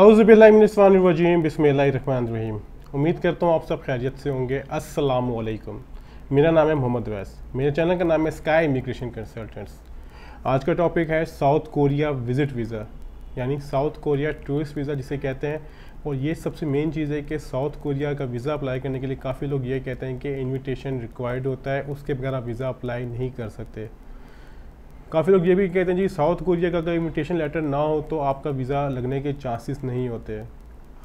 अवज़बिल्लाजीम बसमीम उम्मीद करता हूँ आप सब खैरियत से होंगे वालेकुम मेरा नाम है मोहम्मद वैस मेरे चैनल का नाम है स्काई इमिग्रेशन कंसल्टेंट्स आज का टॉपिक है साउथ कोरिया विज़िट वीज़ा यानी साउथ कोरिया टूरिस्ट वीज़ा जिसे कहते हैं और ये सबसे मेन चीज़ है कि साउथ कोरिया का वीज़ा अप्लाई करने के लिए काफ़ी लोग ये कहते हैं कि इन्विटेशन रिक्वायर्ड होता है उसके बगैर आप वीज़ा अप्लाई नहीं कर सकते काफ़ी लोग ये भी कहते हैं जी साउथ कोरिया का अगर इन्विटेशन लेटर ना हो तो आपका वीज़ा लगने के चांसेस नहीं होते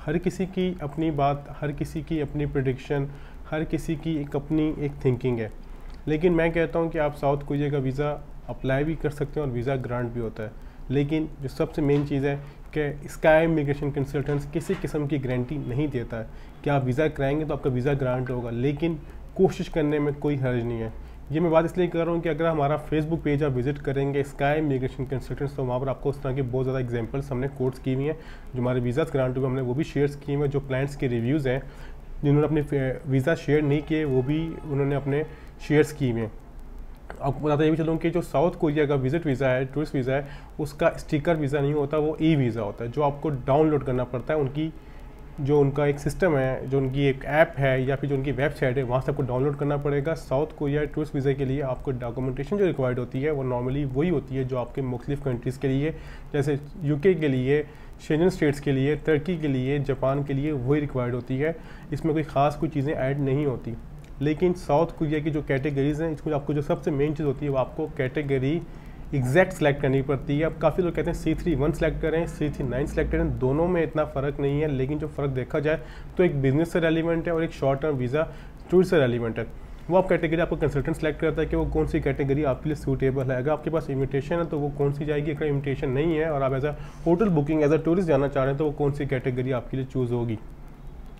हर किसी की अपनी बात हर किसी की अपनी प्रडिक्शन हर किसी की एक अपनी एक थिंकिंग है लेकिन मैं कहता हूँ कि आप साउथ कोरिया का वीज़ा अप्लाई भी कर सकते हैं और वीज़ा ग्रांट भी होता है लेकिन जो सबसे मेन चीज़ है कि स्काई इमिग्रेशन कंसल्टेंट्स किसी किस्म की गारंटी नहीं देता है कि आप वीज़ा कराएंगे तो आपका वीज़ा ग्रांट होगा लेकिन कोशिश करने में कोई हर्ज नहीं है ये मैं बात इसलिए कर रहा हूँ कि अगर हमारा फेसबुक पेज आप विजिट करेंगे स्काई इमिग्रेशन कंसल्टेंट्स तो वहाँ पर आपको उस तरह के बहुत ज़्यादा एग्जाम्पल्स हमने कोर्स की हुई हैं जो हमारे वीज़ाज ग्रांट हुए हमने वो भी शेयर्स किए हुए जो क्लाइंट्स के रिव्यूज़ हैं जिन्होंने अपने वीज़ा शेयर नहीं किए वो भी उन्होंने अपने शेयर्स किए हुए हैं आपको बताते ये भी चलूँ कि जो साउथ कोरिया का विजिट वीज़ा है टूरिस्ट वीज़ा है उसका स्टिकर वीज़ा नहीं होता वो ई वीज़ा होता है जो आपको डाउनलोड करना पड़ता है उनकी जो उनका एक सिस्टम है जो उनकी एक ऐप है या फिर जो उनकी वेबसाइट है वहाँ से आपको डाउनलोड करना पड़ेगा साउथ कोरिया टूरिस्ट वीज़ा के लिए आपको डॉक्यूमेंटेशन जो रिक्वायर्ड होती है वो नॉर्मली वही होती है जो आपके मुख्तु कंट्रीज़ के लिए जैसे यूके के लिए शेजन स्टेट्स के लिए तुर्की के लिए जापान के लिए वही रिक्वायर्ड होती है इसमें कोई ख़ास कोई चीज़ें ऐड नहीं होती लेकिन साउथ कोरिया की जो कैटेगरीज़ हैं इसमें आपको जो सबसे मेन चीज़ होती है वो आपको कैटेगरी एग्जैक्ट सेलेक्ट करनी पड़ती है अब काफ़ी लोग कहते हैं सी थ्री वन सेलेक्ट करें सी थ्री नाइन सेलेक्ट करें दोनों में इतना फ़र्क नहीं है लेकिन जो फ़र्क देखा जाए तो एक बिजनेस से रेलिवेंट है और एक शॉर्ट टर्म वीज़ा टूर से रेलिवेंट है वो आप कैटेगरी आपको कंसल्टेंट सेलेक्ट करता है कि वो कौन सी कैटेगरी आपके लिए सूटेबल है अगर आपके पास इविटेशन है तो वो कौन सी जाएगी अगर इविटेशन नहीं है और आप as a hotel booking as a tourist जाना चाह रहे हैं तो वो कौन सी कैटेगरी आपके लिए चूज़ होगी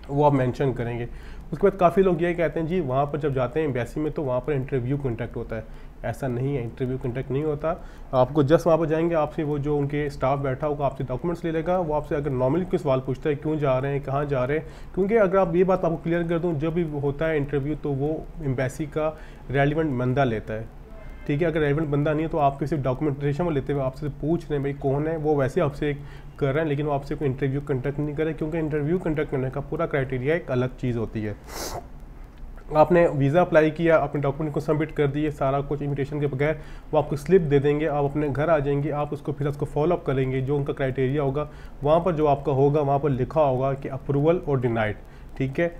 वो आप मेंशन करेंगे उसके बाद काफ़ी लोग ये कहते हैं जी वहाँ पर जब जाते हैं एम्बेसी में तो वहाँ पर इंटरव्यू कॉन्टैक्ट होता है ऐसा नहीं है इंटरव्यू कंडक्ट नहीं होता आपको जस्ट वहाँ पर जाएंगे आपसे वो जो उनके स्टाफ बैठा होगा आपसे डॉक्यूमेंट्स ले लेगा वो आपसे अगर नॉर्मली कोई सवाल पूछता है क्यों जा रहे हैं कहाँ जा रहे हैं क्योंकि अगर आप ये बात आपको क्लियर कर दूँ जब भी होता है इंटरव्यू तो वो एम्बेसी का रेलिवेंट बंदा लेता है ठीक है अगर रेलिवेंट बंदा नहीं है तो आपके सिर्फ डॉक्यूमेंटेशन वो लेते हुए आपसे पूछ रहे हैं भाई कौन है वो वैसे आपसे कर रहे हैं लेकिन वो आपसे कोई इंटरव्यू कंडक्ट नहीं कर रहे क्योंकि इंटरव्यू कंडक्ट करने का पूरा क्राइटेरिया एक अलग चीज़ होती है आपने वीज़ा अप्लाई किया अपने डॉक्यूमेंट को सबमिट कर दिए सारा कुछ इन्विटेशन के बगैर वो आपको स्लिप दे देंगे आप अपने घर आ जाएंगे आप उसको फिर उसको फॉलोअप करेंगे जो उनका क्राइटेरिया होगा वहाँ पर जो आपका होगा वहाँ पर लिखा होगा कि अप्रूवल और डिनाइड ठीक है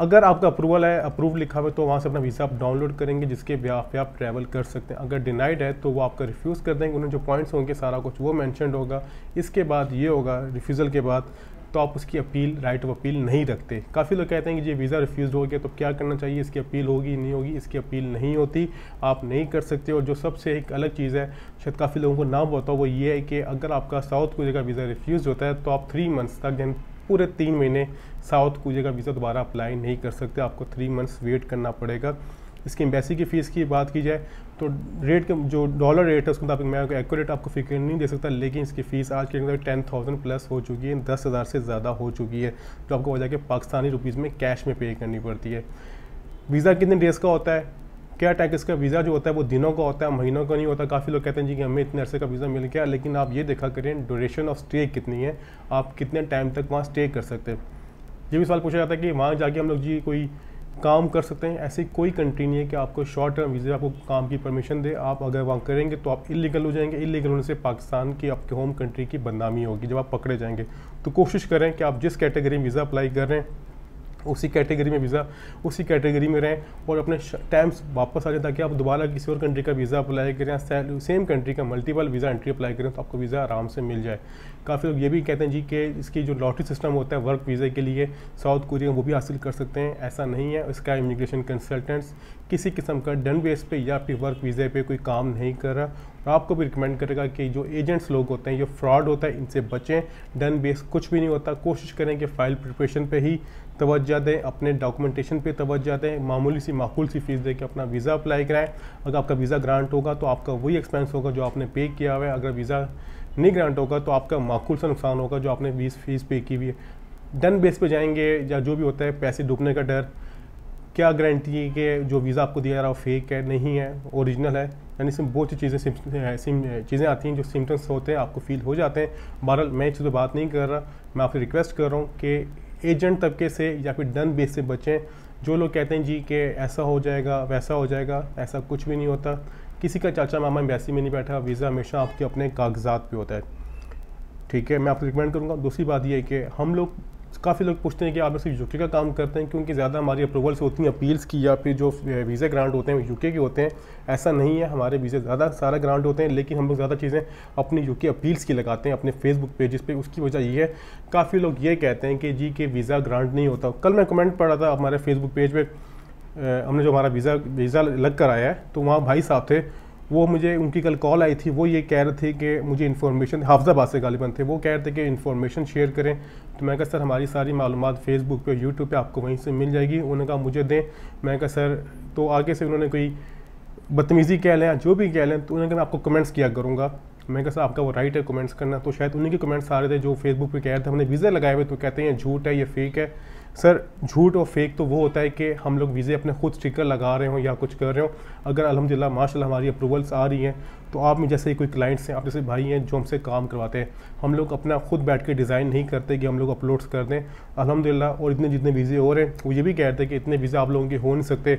अगर आपका अप्रूवल है अप्रूव लिखा हुआ तो वहाँ से अपना वीज़ा आप डाउनलोड करेंगे जिसके ब्याह पे आप ट्रैवल कर सकते हैं अगर डिनाइड है तो वो आपका रिफ्यूज़ कर देंगे उन्हें जो पॉइंट्स होंगे सारा कुछ वो मैंशनड होगा इसके बाद ये होगा रिफ्यूज़ल के बाद तो आप उसकी अपील राइट ऑफ अपील नहीं रखते काफ़ी लोग कहते हैं कि जी वीज़ा रिफ्यूज़ हो गया तो क्या करना चाहिए इसकी अपील होगी नहीं होगी इसकी अपील नहीं होती आप नहीं कर सकते और जो सबसे एक अलग चीज़ है शायद काफ़ी लोगों को नाम होता वो ये है कि अगर आपका साउथ कोरिया का वीज़ा रिफ्यूज़ होता है तो आप थ्री मंथ्स तक यानी पूरे तीन महीने साउथ कोरिया का वीज़ा दोबारा अप्लाई नहीं कर सकते आपको थ्री मंथ्स वेट करना पड़ेगा इसकी एम्बेसी की फ़ीस की बात की जाए तो रेट के जो डॉलर रेट है उसके मुताबिक मैं एक्यूरेट आपको फिक्र नहीं दे सकता लेकिन इसकी फ़ीस आज के अंदर टेन थाउजेंड प्लस हो चुकी है दस हज़ार से ज़्यादा हो चुकी है जो आपको हो के पाकिस्तानी रुपीज़ में कैश में पे करनी पड़ती है वीज़ा कितने डेज़ का होता है क्या टैक्स का वीज़ा जो होता है वो दिनों का होता है महीनों का नहीं होता काफ़ी लोग कहते हैं जी कि हमें इतने अरसे का वीज़ा मिल गया लेकिन आप ये देखा करें ड्यूरेशन ऑफ स्टे कितनी है आप कितने टाइम तक वहाँ स्टे कर सकते हैं ये भी सवाल पूछा जाता है कि वहाँ जाके हम लोग जी कोई काम कर सकते हैं ऐसी कोई कंट्री नहीं है कि आपको शॉर्ट टर्म वीज़े आपको काम की परमिशन दे आप अगर वहाँ करेंगे तो आप इलीगल हो जाएंगे इलीगल होने से पाकिस्तान की आपके होम कंट्री की बदनामी होगी जब आप पकड़े जाएंगे तो कोशिश करें कि आप जिस कैटेगरी में वीज़ा अप्लाई कर रहे हैं उसी कैटेगरी में वीज़ा उसी कैटेगरी में रहें और अपने टाइम्स वापस आ जाए ताकि आप दोबारा किसी और कंट्री का वीज़ा अप्लाई करें सेम कंट्री का मल्टीपल वीज़ा एंट्री अप्लाई करें तो आपको वीज़ा आराम से मिल जाए काफ़ी लोग ये भी कहते हैं जी कि इसकी जो लॉटरी सिस्टम होता है वर्क वीज़े के लिए साउथ कोरिया वो भी हासिल कर सकते हैं ऐसा नहीं है इसका इमिग्रेशन कंसल्टेंट्स किसी किस्म का डन बेस पे या फिर वर्क वीज़े पे कोई काम नहीं कर रहा और आपको भी रिकमेंड करेगा कि जो एजेंट्स लोग होते हैं जो फ्रॉड होता है इनसे बचें डन बेस कुछ भी नहीं होता कोशिश करें कि फ़ाइल प्रिपरेशन पे ही तोज्जा दें अपने डॉक्यूमेंटेशन पे तोज्जा दें मामूली सी माकूल सी फ़ीस देकर अपना वीज़ा अप्लाई कराएं अगर आपका वीज़ा ग्रांट होगा तो आपका वही एक्सपेंस होगा जो आपने पे किया हुआ है अगर वीज़ा नहीं ग्रांट होगा तो आपका माकूल सा नुकसान होगा जो आपने वीस फीस पे की हुई है डन बेस पे जाएंगे या जो भी होता है पैसे डूबने का डर क्या गारंटी है कि जो वीज़ा आपको दिया जा रहा है फेक है नहीं है ओरिजिनल है यानी इसमें बहुत सी चीज़ें चीज़ें आती हैं जो सिम्टम्स होते हैं आपको फील हो जाते हैं बहरहाल मैं इस पर बात नहीं कर रहा मैं आपसे रिक्वेस्ट कर रहा हूँ कि एजेंट तबके से या फिर डन बेस से बचें जो लोग कहते हैं जी कि ऐसा हो जाएगा वैसा हो जाएगा ऐसा कुछ भी नहीं होता किसी का चाचा मामा एम्बेसी में नहीं बैठा वीज़ा हमेशा आपके अपने कागजात पे होता है ठीक है मैं आपको रिकमेंड करूँगा दूसरी बात यह है कि हम लोग काफ़ी लोग पूछते हैं कि आप सिर्फ यूके का काम करते हैं क्योंकि ज़्यादा हमारी अप्रूवल्स होती हैं अपील्स की या फिर जो वीज़ा ग्रांट होते हैं यूके के होते हैं ऐसा नहीं है हमारे वीज़े ज़्यादा सारा ग्रांट होते हैं लेकिन हम लोग ज़्यादा चीज़ें अपनी यूके अपील्स की लगाते हैं अपने फेसबुक पेजेस पे उसकी वजह ये है काफ़ी लोग ये कहते हैं कि जी के वीज़ा ग्रांट नहीं होता कल मैं कमेंट पढ़ा था हमारे फेसबुक पेज पर हमने जो हमारा वीज़ा वीज़ा लग कर आया है तो वहाँ भाई साहब थे वो मुझे उनकी कल कॉल आई थी वो ये कह रहे थे कि मुझे इन्फॉर्मेशन हाफजा से गालिबन थे वो कह रहे थे कि इन्फॉर्मेशन शेयर करें तो मैं कहा सर हमारी सारी मालूम फेसबुक पे यूट्यूब पे आपको वहीं से मिल जाएगी उन्होंने कहा मुझे दें मैं कहा सर तो आगे से उन्होंने कोई बदतमीज़ी कह लें जो भी कह लें तो उन्होंने कहा मैं आपको कमेंट्स किया करूँगा मैं कहा सर आपका वो राइट है कमेंट्स करना तो शायद उन्हीं के कमेंट्स आ रहे थे जो फेसबुक पर कह रहे थे हमने वीज़ा लगाए हुए तो कहते हैं झूठ है ये फेक है सर झूठ और फेक तो वो होता है कि हम लोग वीज़े अपने खुद स्टिकर लगा रहे हो या कुछ कर रहे हो अगर अलहमदिल्ला माशा हमारी अप्रूवल्स आ रही हैं तो आप में जैसे कोई क्लाइंट्स हैं आप जैसे भाई हैं जो हमसे काम करवाते हैं हम लोग अपना खुद बैठ के डिज़ाइन नहीं करते कि हम लोग अपलोड्स कर दें अलहमदिल्ला और इतने जितने वीज़े हो रहे हैं वो ये भी कह रहे थे कि इतने वीज़े आप लोगों के हो नहीं सकते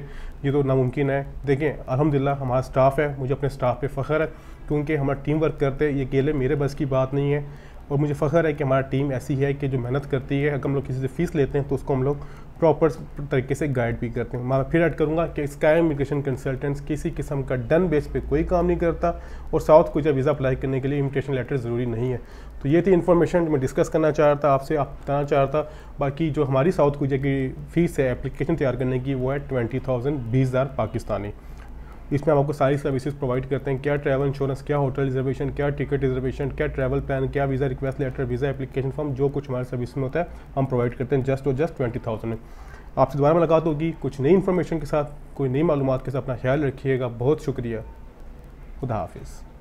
ये तो नामुमकिन है देखें अलहमदिल्ला हमारा स्टाफ़ है मुझे अपने स्टाफ पर फ़ख्र है क्योंकि हमारा टीम वर्क करते हैं ये अकेले मेरे बस की बात नहीं है और मुझे फ़ख्र है कि हमारा टीम ऐसी है कि जो मेहनत करती है अगर हम लोग किसी से फ़ीस लेते हैं तो उसको हम लोग प्रॉपर तरीके से गाइड भी करते हैं मैं फिर ऐड करूँगा कि स्काई इमिग्रेशन कंसल्टेंट्स किसी किस्म का डन बेस पे कोई काम नहीं करता और साउथ कोरिया वीज़ा अप्लाई करने के लिए इमिटेशन लेटर ज़रूरी नहीं है तो ये थी इन्फॉर्मेशन मैं डिस्कस करना चाह रहा था आपसे आप बताना चाह रहा था बाकी जो हमारी साउथ कोजा की फ़ीस है एप्लीकेशन तैयार करने की वो है ट्वेंटी थाउजेंड बीस हज़ार पाकिस्तानी इसमें हम आपको सारी सर्विसेज प्रोवाइड करते हैं क्या ट्रैवल इंश्योरेंस क्या होटल रिजर्वेशन क्या टिकट रिजर्वेशन क्या ट्रैवल प्लान क्या visa request letter visa application form जो कुछ हमारे सर्विस में होता है हम प्रोवाइड करते हैं जस्ट और जस्ट ट्वेंटी थाउजेंड में आपसे दोबारा मुलाकात होगी कुछ नई इन्फॉर्मेशन के साथ कोई नई मालूम के साथ अपना ख्याल रखिएगा बहुत शुक्रिया खुदा हाफिज़